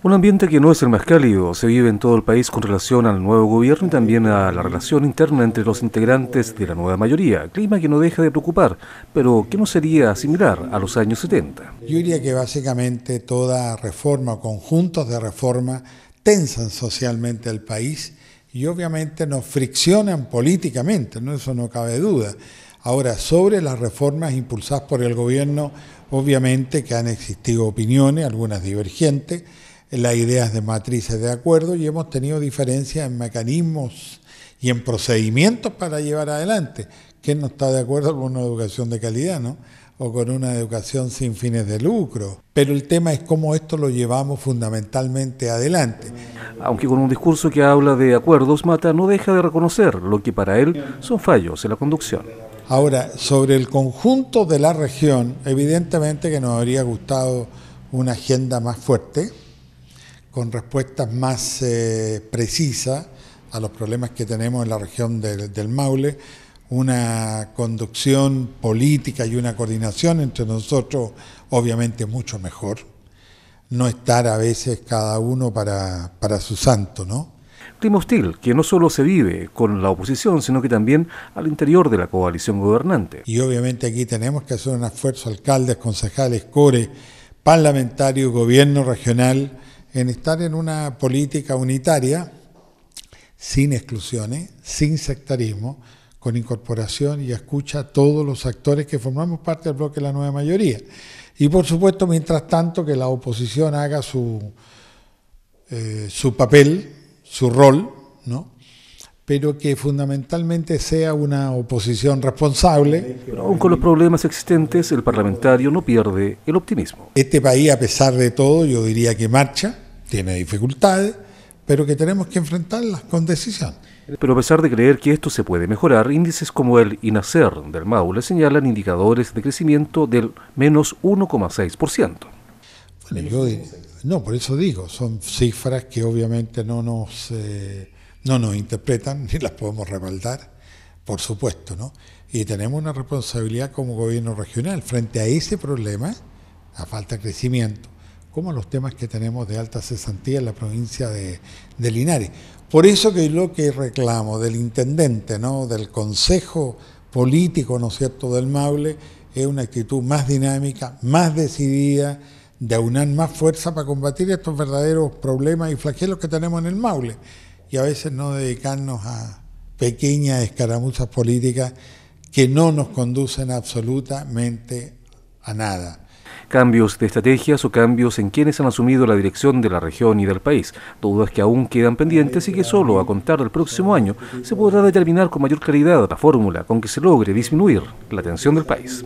Un ambiente que no es el más cálido se vive en todo el país con relación al nuevo gobierno y también a la relación interna entre los integrantes de la nueva mayoría, clima que no deja de preocupar, pero que no sería similar a los años 70. Yo diría que básicamente toda reforma o conjuntos de reforma tensan socialmente el país y obviamente nos friccionan políticamente, ¿no? eso no cabe duda. Ahora, sobre las reformas impulsadas por el gobierno, obviamente que han existido opiniones, algunas divergentes, las ideas de matrices de acuerdo y hemos tenido diferencias en mecanismos y en procedimientos para llevar adelante. que no está de acuerdo con una educación de calidad, no? O con una educación sin fines de lucro. Pero el tema es cómo esto lo llevamos fundamentalmente adelante. Aunque con un discurso que habla de acuerdos, Mata no deja de reconocer lo que para él son fallos en la conducción. Ahora, sobre el conjunto de la región, evidentemente que nos habría gustado una agenda más fuerte, con respuestas más eh, precisas a los problemas que tenemos en la región del, Maule, una conducción política y una coordinación entre nosotros obviamente mucho mejor, no estar a veces cada uno para, para su santo, ¿no? Clima que no solo se vive con la oposición, sino que también al interior de la coalición gobernante. Y obviamente aquí tenemos que hacer un esfuerzo, alcaldes, concejales, core, parlamentarios, gobierno regional, en estar en una política unitaria, sin exclusiones, sin sectarismo, con incorporación y escucha a todos los actores que formamos parte del bloque de la nueva mayoría. Y por supuesto, mientras tanto, que la oposición haga su, eh, su papel, su rol, ¿no? pero que fundamentalmente sea una oposición responsable. Pero aún con los problemas existentes, el parlamentario no pierde el optimismo. Este país, a pesar de todo, yo diría que marcha tiene dificultades, pero que tenemos que enfrentarlas con decisión. Pero a pesar de creer que esto se puede mejorar, índices como el INACER del Maule señalan indicadores de crecimiento del menos 1,6%. Bueno, yo no, por eso digo, son cifras que obviamente no nos, eh, no nos interpretan ni las podemos respaldar, por supuesto, ¿no? Y tenemos una responsabilidad como gobierno regional frente a ese problema, a falta de crecimiento, como los temas que tenemos de alta cesantía en la provincia de, Linares. Por eso que lo que reclamo del intendente, ¿no? del consejo político, ¿no es cierto?, del Maule, es una actitud más dinámica, más decidida, de aunar más fuerza para combatir estos verdaderos problemas y flagelos que tenemos en el Maule. Y a veces no dedicarnos a pequeñas escaramuzas políticas que no nos conducen absolutamente a nada cambios de estrategias o cambios en quienes han asumido la dirección de la región y del país, dudas que aún quedan pendientes y que solo a contar del próximo año se podrá determinar con mayor claridad la fórmula con que se logre disminuir la tensión del país.